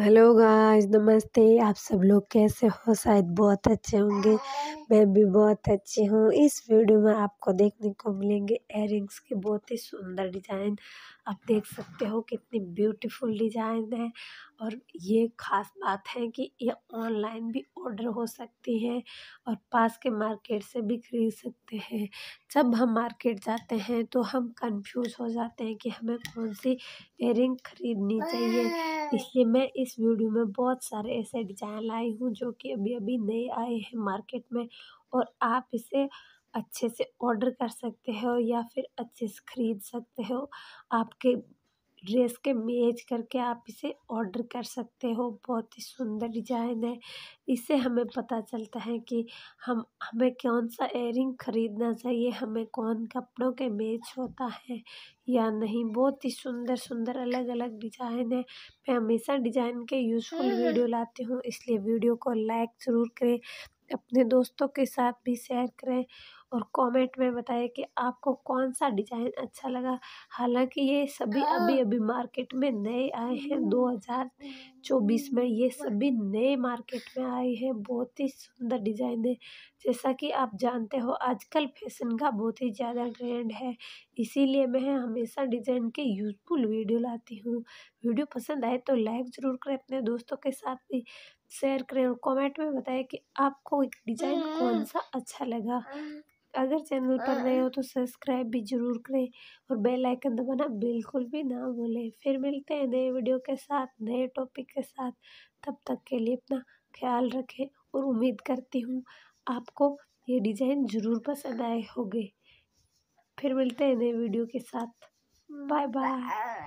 Hello guys नमस्ते आप सब लोग कैसे हो शायद बहुत अच्छे होंगे मैं भी बहुत अच्छी हूँ इस वीडियो में आपको देखने को मिलेंगे एयर के बहुत ही सुंदर डिज़ाइन आप देख सकते हो कितनी ब्यूटीफुल डिज़ाइन है और ये ख़ास बात है कि ये ऑनलाइन भी ऑर्डर हो सकती है और पास के मार्केट से भी खरीद सकते हैं जब हम मार्केट जाते हैं तो हम कंफ्यूज हो जाते हैं कि हमें कौन सी इयरिंग खरीदनी चाहिए हाँ। इसलिए मैं इस वीडियो में बहुत सारे ऐसे डिजाइन लाई हूँ जो कि अभी अभी नए आए हैं मार्केट में और आप इसे अच्छे से ऑर्डर कर सकते हो या फिर अच्छे से खरीद सकते हो आपके ड्रेस के मेज करके आप इसे ऑर्डर कर सकते हो बहुत ही सुंदर डिजाइन है इससे हमें पता चलता है कि हम हमें कौन सा एयरिंग खरीदना चाहिए हमें कौन कपड़ों के मेज होता है या नहीं बहुत ही सुंदर सुंदर अलग अलग डिजाइन है मैं हमेशा डिजाइन के यूज़फुल हम्म, हम्म। वीडियो लाती हूँ इसलिए वीडियो को लाइक ज़रूर करें अपने दोस्तों के साथ भी शेयर करें और कमेंट में बताएं कि आपको कौन सा डिज़ाइन अच्छा लगा हालांकि ये सभी हाँ। अभी अभी मार्केट में नए आए हैं 2024 हम्म। में ये हम्म। सभी नए मार्केट में आए हैं बहुत ही सुंदर डिज़ाइन है जैसा कि आप जानते हो आजकल फैशन का बहुत ही ज़्यादा ट्रेंड है इसीलिए मैं हमेशा डिज़ाइन के यूजफुल वीडियो लाती हूँ वीडियो पसंद आए तो लाइक ज़रूर करें अपने दोस्तों के साथ भी शेयर करें और कमेंट में बताएं कि आपको डिज़ाइन हम्म। कौन सा अच्छा लगा हाँ। अगर चैनल पर हाँ। नए हो तो सब्सक्राइब भी जरूर करें और बेल आइकन दबाना बिल्कुल भी ना भूलें फिर मिलते हैं नए वीडियो के साथ नए टॉपिक के साथ तब तक के लिए अपना ख्याल रखें और उम्मीद करती हूँ आपको ये डिज़ाइन ज़रूर पसंद आए होंगे फिर मिलते हैं नए वीडियो के साथ बाय बाय